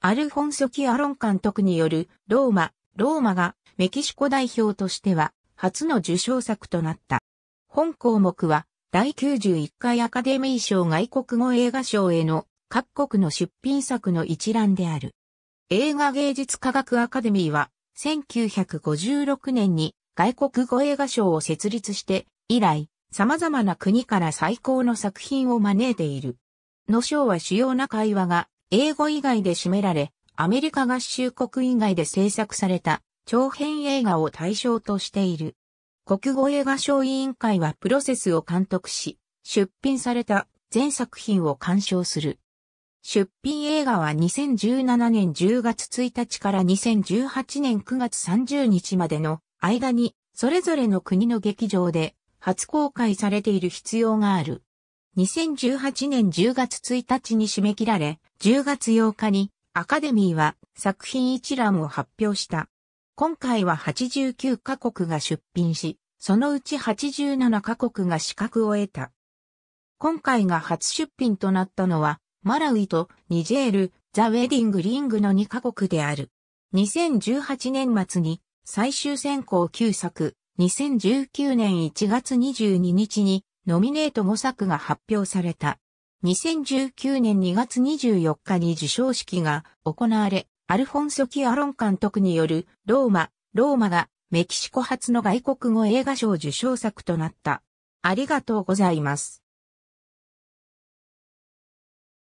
アルフォンソ・キアロン監督によるローマ、ローマがメキシコ代表としては初の受賞作となった。本項目は第91回アカデミー賞外国語映画賞への各国の出品作の一覧である。映画芸術科学アカデミーは1956年に外国語映画賞を設立して以来様々な国から最高の作品を招いている。の賞は主要な会話が英語以外で占められ、アメリカ合衆国以外で制作された長編映画を対象としている。国語映画賞委員会はプロセスを監督し、出品された全作品を鑑賞する。出品映画は2017年10月1日から2018年9月30日までの間に、それぞれの国の劇場で初公開されている必要がある。2018年10月1日に締め切られ、10月8日にアカデミーは作品一覧を発表した。今回は89カ国が出品し、そのうち87カ国が資格を得た。今回が初出品となったのは、マラウイとニジェール、ザ・ウェディング・リングの2カ国である。2018年末に最終選考9作、2019年1月22日にノミネート5作が発表された。2019年2月24日に受賞式が行われ、アルフォンソ・キアロン監督によるローマ、ローマがメキシコ初の外国語映画賞受賞作となった。ありがとうございます。